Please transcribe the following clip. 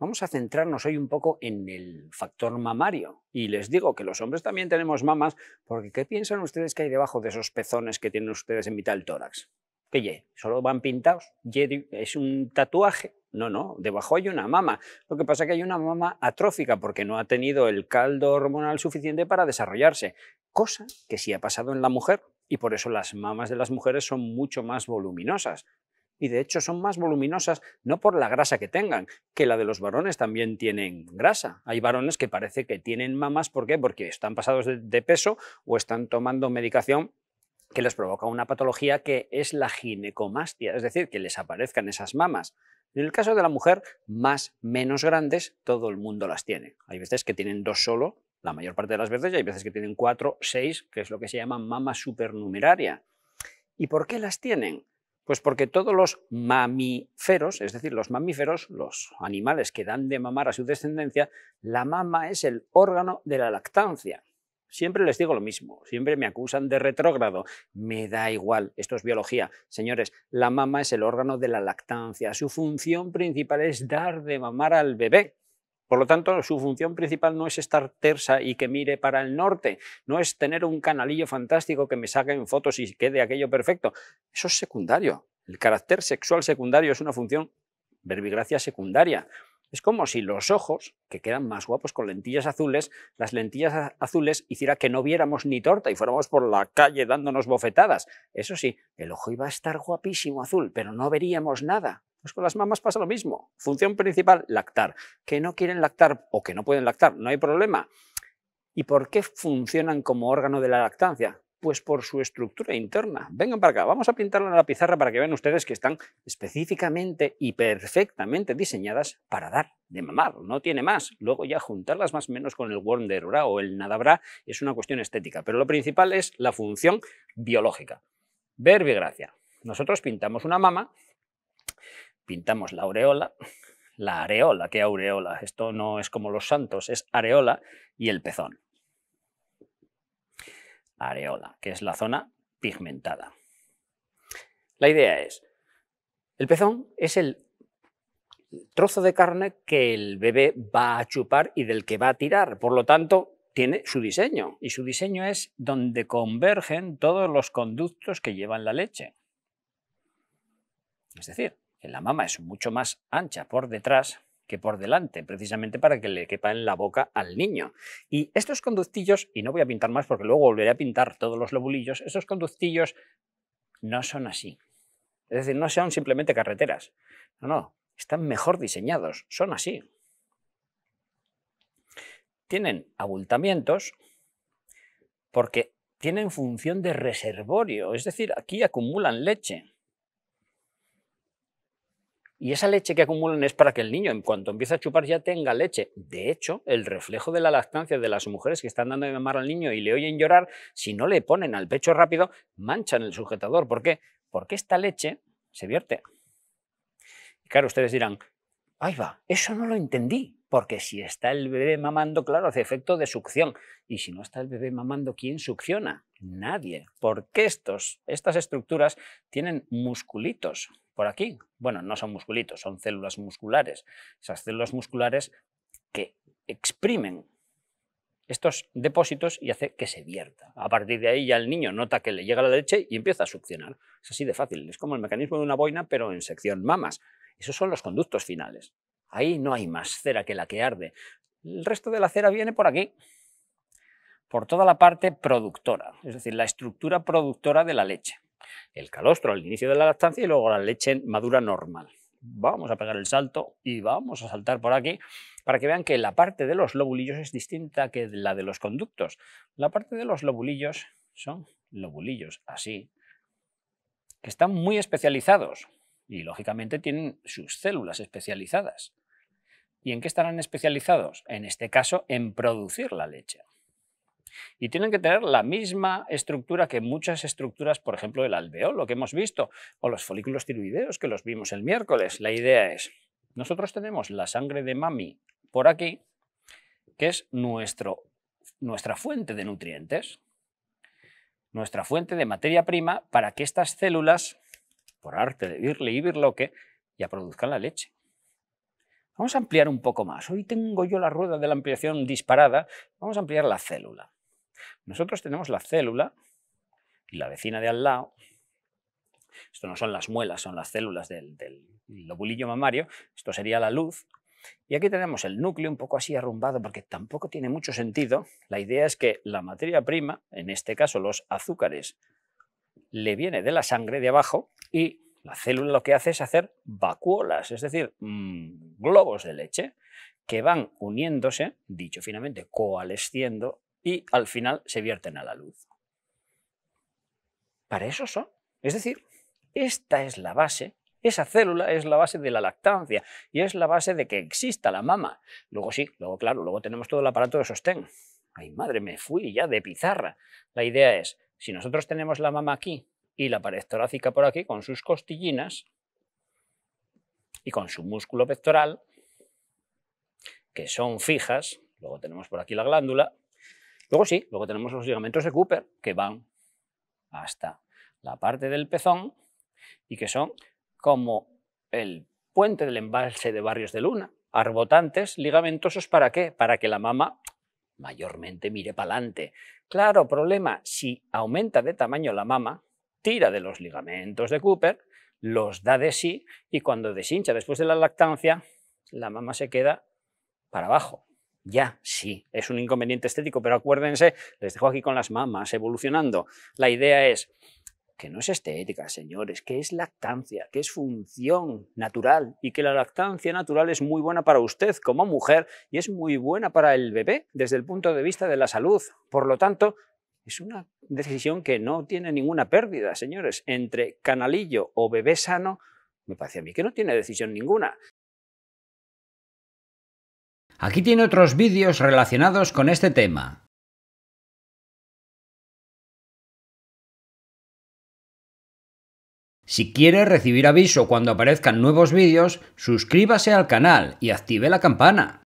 Vamos a centrarnos hoy un poco en el factor mamario. Y les digo que los hombres también tenemos mamas, porque ¿qué piensan ustedes que hay debajo de esos pezones que tienen ustedes en mitad del tórax? ¿Qué ¿Solo van pintados? ¿Ye ¿Es un tatuaje? No, no, debajo hay una mama. Lo que pasa es que hay una mama atrófica porque no ha tenido el caldo hormonal suficiente para desarrollarse, cosa que sí ha pasado en la mujer y por eso las mamas de las mujeres son mucho más voluminosas y de hecho son más voluminosas no por la grasa que tengan, que la de los varones también tienen grasa. Hay varones que parece que tienen mamas, ¿por qué? Porque están pasados de peso o están tomando medicación que les provoca una patología que es la ginecomastia, es decir, que les aparezcan esas mamas. En el caso de la mujer, más menos grandes, todo el mundo las tiene. Hay veces que tienen dos solo, la mayor parte de las veces, y hay veces que tienen cuatro, seis, que es lo que se llama mama supernumeraria. ¿Y por qué las tienen? Pues porque todos los mamíferos, es decir, los mamíferos, los animales que dan de mamar a su descendencia, la mama es el órgano de la lactancia. Siempre les digo lo mismo, siempre me acusan de retrógrado, me da igual, esto es biología. Señores, la mama es el órgano de la lactancia, su función principal es dar de mamar al bebé. Por lo tanto, su función principal no es estar tersa y que mire para el norte, no es tener un canalillo fantástico que me saque en fotos y quede aquello perfecto. Eso es secundario. El carácter sexual secundario es una función verbigracia secundaria. Es como si los ojos, que quedan más guapos con lentillas azules, las lentillas azules hiciera que no viéramos ni torta y fuéramos por la calle dándonos bofetadas. Eso sí, el ojo iba a estar guapísimo azul, pero no veríamos nada. Pues con las mamás pasa lo mismo. Función principal, lactar. Que no quieren lactar o que no pueden lactar, no hay problema. ¿Y por qué funcionan como órgano de la lactancia? Pues por su estructura interna. Vengan para acá, vamos a pintarlo en la pizarra para que vean ustedes que están específicamente y perfectamente diseñadas para dar de mamar, no tiene más. Luego ya juntarlas más o menos con el Wonderbra o el Nadabra es una cuestión estética, pero lo principal es la función biológica. Verbigracia. Nosotros pintamos una mama pintamos la aureola, la areola, ¿qué aureola? Esto no es como los santos, es areola y el pezón. Areola, que es la zona pigmentada. La idea es, el pezón es el trozo de carne que el bebé va a chupar y del que va a tirar, por lo tanto, tiene su diseño, y su diseño es donde convergen todos los conductos que llevan la leche. Es decir, en la mama es mucho más ancha por detrás que por delante, precisamente para que le quepa en la boca al niño. Y estos conductillos, y no voy a pintar más porque luego volveré a pintar todos los lobulillos, estos conductillos no son así. Es decir, no son simplemente carreteras. No, no, están mejor diseñados, son así. Tienen abultamientos porque tienen función de reservorio, es decir, aquí acumulan leche. Y esa leche que acumulan es para que el niño, en cuanto empiece a chupar, ya tenga leche. De hecho, el reflejo de la lactancia de las mujeres que están dando de mamar al niño y le oyen llorar, si no le ponen al pecho rápido, manchan el sujetador. ¿Por qué? Porque esta leche se vierte. Y claro, ustedes dirán, ahí va, eso no lo entendí porque si está el bebé mamando, claro, hace efecto de succión. Y si no está el bebé mamando, ¿quién succiona? Nadie, porque estos, estas estructuras tienen musculitos por aquí. Bueno, no son musculitos, son células musculares. Esas células musculares que exprimen estos depósitos y hace que se vierta. A partir de ahí ya el niño nota que le llega la leche y empieza a succionar. Es así de fácil, es como el mecanismo de una boina, pero en sección mamas. Esos son los conductos finales. Ahí no hay más cera que la que arde. El resto de la cera viene por aquí, por toda la parte productora, es decir, la estructura productora de la leche. El calostro al inicio de la lactancia y luego la leche madura normal. Vamos a pegar el salto y vamos a saltar por aquí para que vean que la parte de los lobulillos es distinta que la de los conductos. La parte de los lobulillos son lobulillos así, que están muy especializados y lógicamente tienen sus células especializadas. ¿Y en qué estarán especializados? En este caso, en producir la leche. Y tienen que tener la misma estructura que muchas estructuras, por ejemplo, el lo que hemos visto, o los folículos tiroideos que los vimos el miércoles. La idea es, nosotros tenemos la sangre de mami por aquí, que es nuestra fuente de nutrientes, nuestra fuente de materia prima para que estas células, por arte de Birle y Birloque, ya produzcan la leche. Vamos a ampliar un poco más. Hoy tengo yo la rueda de la ampliación disparada. Vamos a ampliar la célula. Nosotros tenemos la célula y la vecina de al lado. Esto no son las muelas, son las células del, del lobulillo mamario. Esto sería la luz. Y aquí tenemos el núcleo un poco así arrumbado porque tampoco tiene mucho sentido. La idea es que la materia prima, en este caso los azúcares, le viene de la sangre de abajo y la célula lo que hace es hacer vacuolas, es decir, mm, globos de leche que van uniéndose, dicho finalmente coalesciendo y al final se vierten a la luz. Para eso son. Es decir, esta es la base, esa célula es la base de la lactancia y es la base de que exista la mama. Luego sí, luego claro, luego tenemos todo el aparato de sostén. Ay, madre, me fui ya de pizarra. La idea es, si nosotros tenemos la mama aquí y la pared torácica por aquí con sus costillinas y con su músculo pectoral, que son fijas, luego tenemos por aquí la glándula, luego sí, luego tenemos los ligamentos de Cooper que van hasta la parte del pezón y que son como el puente del embalse de Barrios de Luna, arbotantes ligamentosos para qué? Para que la mama mayormente mire para adelante. Claro, problema, si aumenta de tamaño la mama, tira de los ligamentos de Cooper, los da de sí y cuando deshincha después de la lactancia, la mama se queda para abajo. Ya, sí, es un inconveniente estético, pero acuérdense, les dejo aquí con las mamas evolucionando. La idea es que no es estética, señores, que es lactancia, que es función natural y que la lactancia natural es muy buena para usted como mujer y es muy buena para el bebé desde el punto de vista de la salud. Por lo tanto, es una decisión que no tiene ninguna pérdida, señores. Entre canalillo o bebé sano, me parece a mí que no tiene decisión ninguna. Aquí tiene otros vídeos relacionados con este tema. Si quiere recibir aviso cuando aparezcan nuevos vídeos, suscríbase al canal y active la campana.